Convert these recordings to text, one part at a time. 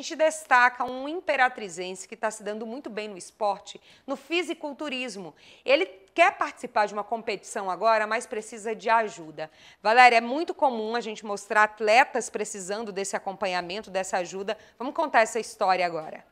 A gente destaca um imperatrizense que está se dando muito bem no esporte, no fisiculturismo. Ele quer participar de uma competição agora, mas precisa de ajuda. Valéria, é muito comum a gente mostrar atletas precisando desse acompanhamento, dessa ajuda. Vamos contar essa história agora.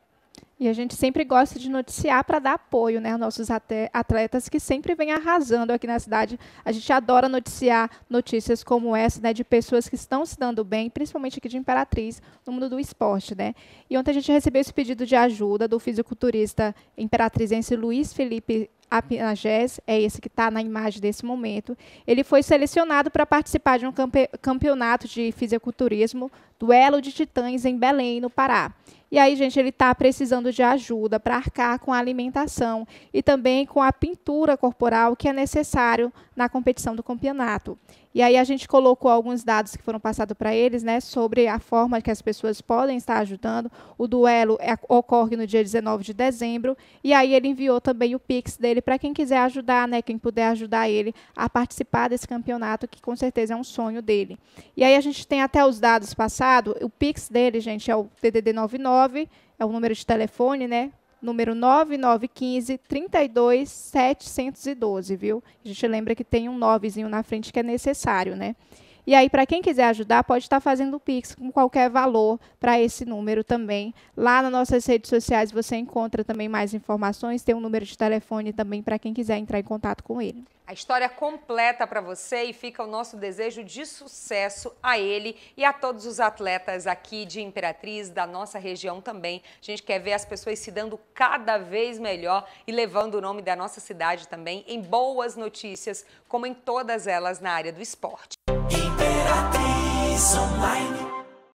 E a gente sempre gosta de noticiar para dar apoio né, aos nossos atletas que sempre vêm arrasando aqui na cidade. A gente adora noticiar notícias como essa, né, de pessoas que estão se dando bem, principalmente aqui de Imperatriz, no mundo do esporte. Né? E ontem a gente recebeu esse pedido de ajuda do fisiculturista imperatrizense Luiz Felipe Apinagés, é esse que está na imagem desse momento. Ele foi selecionado para participar de um campe campeonato de fisiculturismo, Duelo de Titãs, em Belém, no Pará. E aí, gente, ele está precisando de ajuda para arcar com a alimentação e também com a pintura corporal que é necessário na competição do campeonato. E aí a gente colocou alguns dados que foram passados para eles, né, sobre a forma que as pessoas podem estar ajudando. O duelo é, ocorre no dia 19 de dezembro. E aí ele enviou também o Pix dele para quem quiser ajudar, né, quem puder ajudar ele a participar desse campeonato, que com certeza é um sonho dele. E aí a gente tem até os dados passados. O Pix dele, gente, é o DDD 99 9, é o número de telefone, né? Número 9915 32712 viu? A gente lembra que tem um 9 na frente que é necessário, né? E aí, para quem quiser ajudar, pode estar tá fazendo o Pix com qualquer valor para esse número também. Lá nas nossas redes sociais você encontra também mais informações, tem um número de telefone também para quem quiser entrar em contato com ele. A história é completa para você e fica o nosso desejo de sucesso a ele e a todos os atletas aqui de Imperatriz, da nossa região também. A gente quer ver as pessoas se dando cada vez melhor e levando o nome da nossa cidade também em boas notícias, como em todas elas na área do esporte. Imperatriz Online.